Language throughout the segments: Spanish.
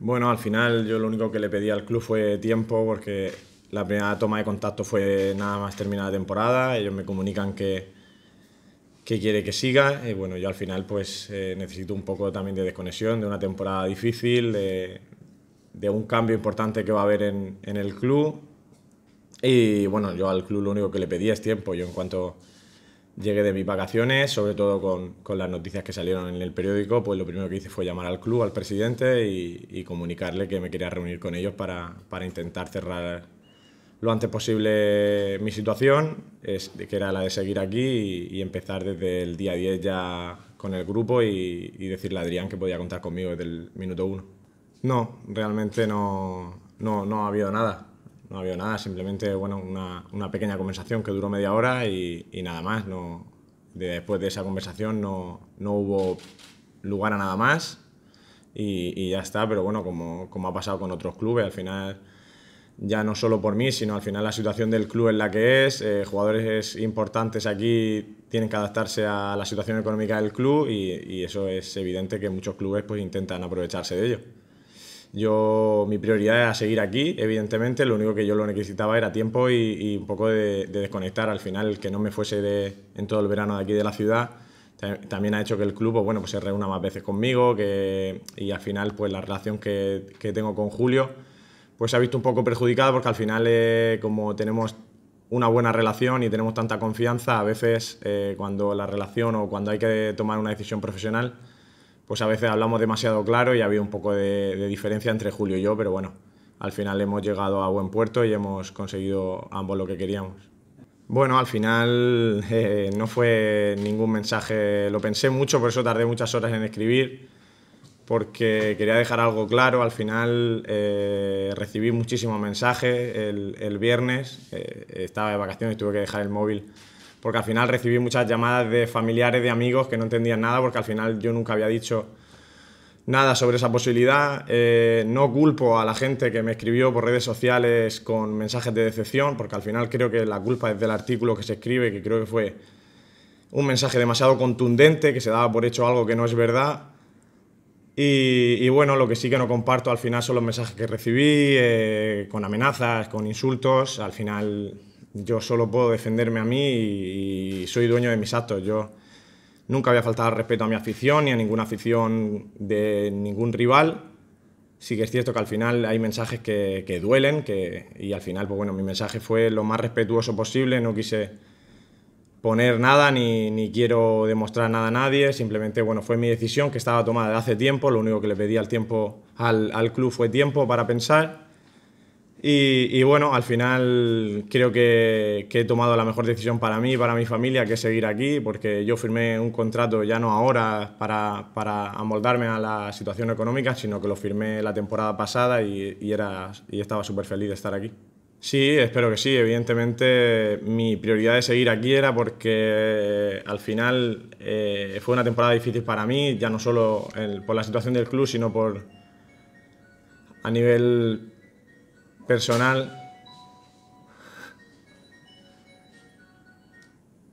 Bueno, al final yo lo único que le pedí al club fue tiempo porque la primera toma de contacto fue nada más terminada la temporada, ellos me comunican que, que quiere que siga y bueno, yo al final pues eh, necesito un poco también de desconexión, de una temporada difícil, de, un cambio importante que va a haber en, en el club y bueno, yo al club lo único que le pedí es tiempo, yo en cuanto llegué de mis vacaciones, sobre todo con, las noticias que salieron en el periódico, pues lo primero que hice fue llamar al club, al presidente y, comunicarle que me quería reunir con ellos para, intentar cerrar lo antes posible mi situación, es, que era la de seguir aquí y, empezar desde el día 10 ya con el grupo y, decirle a Adrián que podía contar conmigo desde el minuto 1. No, realmente no, no, no ha habido nada no había nada, simplemente bueno, una, pequeña conversación que duró media hora y, nada más. No, después de esa conversación no, hubo lugar a nada más y, ya está, pero bueno, como, ha pasado con otros clubes, al final ya no solo por mí, sino al final la situación del club en la que es, eh, jugadores importantes aquí tienen que adaptarse a la situación económica del club y, y eso es evidente que muchos clubes pues intentan aprovecharse de ello. Yo, mi prioridad era seguir aquí, evidentemente, lo único que yo lo necesitaba era tiempo y, un poco de, desconectar, al final que no me fuese de, en todo el verano de aquí de la ciudad. También ha hecho que el club pues, pues se reúna más veces conmigo que, y al final pues, la relación que, que tengo con Julio pues se ha visto un poco perjudicada porque al final eh, como tenemos una buena relación y tenemos tanta confianza, a veces eh, cuando la relación o cuando hay que tomar una decisión profesional, pues a veces hablamos demasiado claro y había un poco de, diferencia entre Julio y yo, pero bueno, al final hemos llegado a buen puerto y hemos conseguido ambos lo que queríamos. Bueno, al final eh, no fue ningún mensaje, lo pensé mucho, por eso tardé muchas horas en escribir, porque quería dejar algo claro, al final eh, recibí muchísimos mensajes, el, viernes eh, estaba de vacaciones, y tuve que dejar el móvil porque al final recibí muchas llamadas de familiares, de amigos que no entendían nada, porque al final yo nunca había dicho nada sobre esa posibilidad. Eh, no culpo a la gente que me escribió por redes sociales con mensajes de decepción, porque al final creo que la culpa es del artículo que se escribe, que creo que fue un mensaje demasiado contundente, que se daba por hecho algo que no es verdad. Y, bueno, lo que sí que no comparto al final son los mensajes que recibí, eh, con amenazas, con insultos. Al final yo solo puedo defenderme a mí y, soy dueño de mis actos. Yo nunca había faltado respeto a mi afición ni a ninguna afición de ningún rival. Sí que es cierto que al final hay mensajes que, duelen y al final, pues bueno, mi mensaje fue lo más respetuoso posible, no quise poner nada ni, quiero demostrar nada a nadie, simplemente bueno, fue mi decisión que estaba tomada hace tiempo, lo único que le pedí al, tiempo, al, al club fue tiempo para pensar y, bueno, al final creo que, he tomado la mejor decisión para mí y para mi familia, que seguir aquí, porque yo firmé un contrato ya no ahora para, para amoldarme a la situación económica, sino que lo firmé la temporada pasada y, era, y estaba súper feliz de estar aquí. Sí, espero que sí. Evidentemente mi prioridad de seguir aquí era porque eh, al final eh, fue una temporada difícil para mí, ya no solo por la situación del club, sino por a nivel personal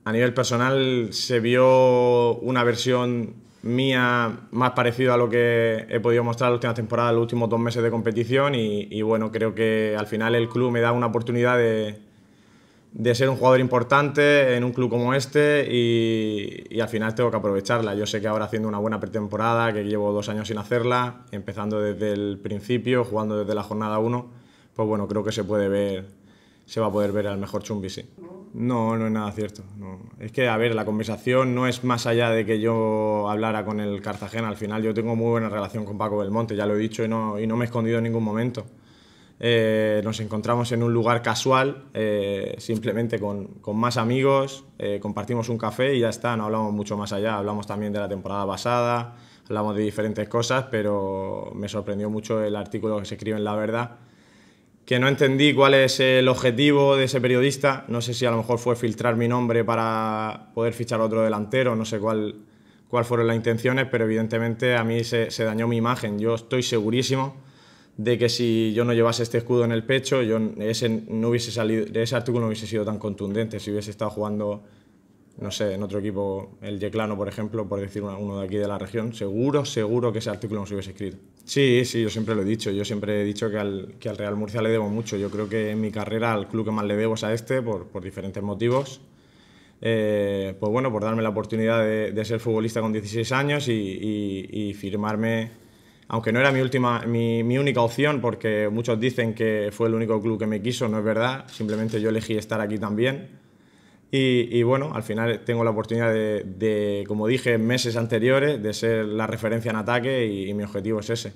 a nivel personal se vio una versión mía más parecida a lo que he podido mostrar la última temporada, los últimos dos meses de competición y, bueno, creo que al final el club me da una oportunidad de, de ser un jugador importante en un club como este y, y, al final tengo que aprovecharla. Yo sé que ahora haciendo una buena pretemporada, que llevo dos años sin hacerla, empezando desde el principio, jugando desde la jornada 1 pues bueno, creo que se puede ver, se va a poder ver al mejor Chumbi, sí. No, no es nada cierto. Es que, a ver, la conversación no es más allá de que yo hablara con el Cartagena. Al final yo tengo muy buena relación con Paco Belmonte, ya lo he dicho y no, me he escondido en ningún momento. Eh, nos encontramos en un lugar casual, eh, simplemente con, más amigos, eh, compartimos un café y ya está, no hablamos mucho más allá, hablamos también de la temporada pasada, hablamos de diferentes cosas, pero me sorprendió mucho el artículo que se escribe en La Verdad que no entendí cuál es el objetivo de ese periodista. No sé si a lo mejor fue filtrar mi nombre para poder fichar otro delantero, no sé cuál, cuál fueron las intenciones, pero evidentemente a mí se, dañó mi imagen. Yo estoy segurísimo de que si yo no llevase este escudo en el pecho, yo ese, no hubiese salido, ese artículo no hubiese sido tan contundente si hubiese estado jugando no sé, en otro equipo, el Yeclano, por ejemplo, por decir uno de aquí de la región, seguro, seguro que ese artículo no se hubiese escrito. Sí, sí, yo siempre lo he dicho, yo siempre he dicho que al, Real Murcia le debo mucho, yo creo que en mi carrera al club que más le debo es a este, por, diferentes motivos, eh, pues bueno, por darme la oportunidad de, ser futbolista con 16 años y, firmarme, aunque no era mi, última, mi, mi única opción, porque muchos dicen que fue el único club que me quiso, no es verdad, simplemente yo elegí estar aquí también y, bueno, al final tengo la oportunidad de, como dije meses anteriores, de ser la referencia en ataque y, mi objetivo es ese.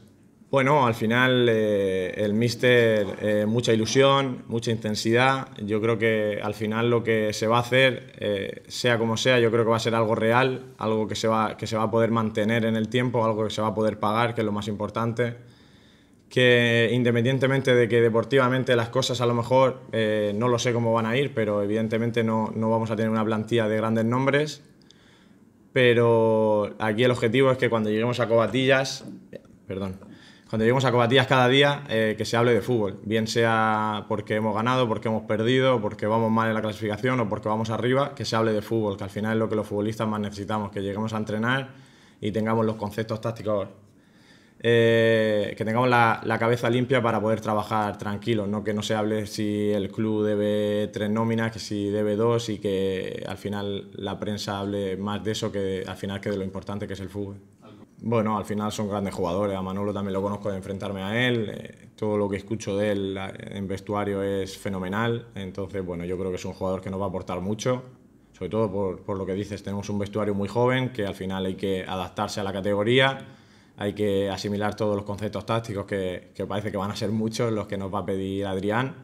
Bueno, al final eh, el míster, eh, mucha ilusión, mucha intensidad. Yo creo que al final lo que se va a hacer, eh, sea como sea, yo creo que va a ser algo real, algo que se, va, que se va a poder mantener en el tiempo, algo que se va a poder pagar, que es lo más importante que independientemente de que deportivamente las cosas a lo mejor eh, no lo sé cómo van a ir, pero evidentemente no, vamos a tener una plantilla de grandes nombres. Pero aquí el objetivo es que cuando lleguemos a Cobatillas, perdón, cuando lleguemos a Cobatillas cada día, eh, que se hable de fútbol, bien sea porque hemos ganado, porque hemos perdido, porque vamos mal en la clasificación o porque vamos arriba, que se hable de fútbol, que al final es lo que los futbolistas más necesitamos, que lleguemos a entrenar y tengamos los conceptos tácticos eh, que tengamos la, cabeza limpia para poder trabajar tranquilos, no que no se hable si el club debe tres nóminas, que si debe dos y que al final la prensa hable más de eso que al final que de lo importante que es el fútbol. Bueno, al final son grandes jugadores, a Manolo también lo conozco de enfrentarme a él, eh, todo lo que escucho de él en vestuario es fenomenal, entonces bueno, yo creo que es un jugador que nos va a aportar mucho, sobre todo por lo que dices, tenemos un vestuario muy joven que al final hay que adaptarse a la categoría hay que asimilar todos los conceptos tácticos que, parece que van a ser muchos los que nos va a pedir Adrián.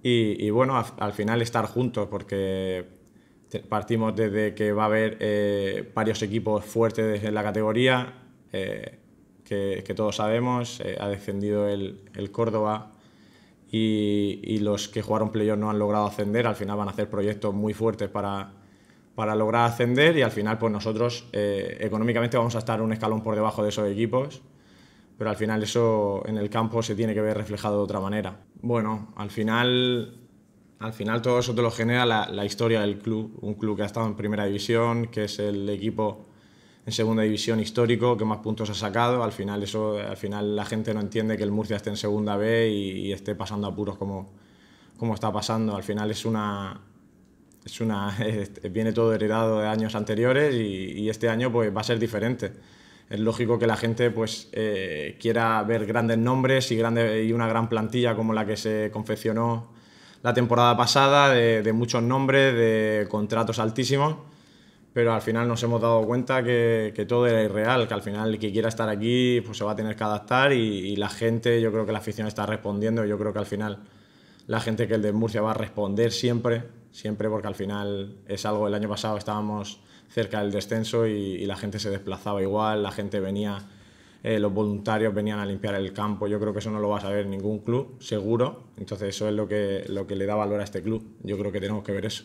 Y, bueno, al, final estar juntos, porque partimos desde que va a haber eh, varios equipos fuertes en la categoría, eh, que, todos sabemos, eh, ha descendido el, Córdoba y, y, los que jugaron playoff no han logrado ascender, al final van a hacer proyectos muy fuertes para, para lograr ascender y al final pues nosotros eh, económicamente vamos a estar un escalón por debajo de esos equipos, pero al final eso en el campo se tiene que ver reflejado de otra manera. Bueno, al final, al final todo eso te lo genera la, historia del club, un club que ha estado en primera división, que es el equipo en segunda división histórico que más puntos ha sacado, al final, eso, al final la gente no entiende que el Murcia esté en segunda B y, y esté pasando apuros como, como está pasando, al final es una es una, viene todo heredado de años anteriores y, este año pues, va a ser diferente. Es lógico que la gente pues, eh, quiera ver grandes nombres y, y una gran plantilla como la que se confeccionó la temporada pasada, de, muchos nombres, de contratos altísimos pero al final nos hemos dado cuenta que, todo era irreal, que al final el que quiera estar aquí pues se va a tener que adaptar y, la gente, yo creo que la afición está respondiendo, yo creo que al final la gente que el de Murcia va a responder siempre siempre porque al final es algo, el año pasado estábamos cerca del descenso y, la gente se desplazaba igual, la gente venía, eh, los voluntarios venían a limpiar el campo, yo creo que eso no lo va a saber ningún club, seguro, entonces eso es lo que, lo que le da valor a este club, yo creo que tenemos que ver eso.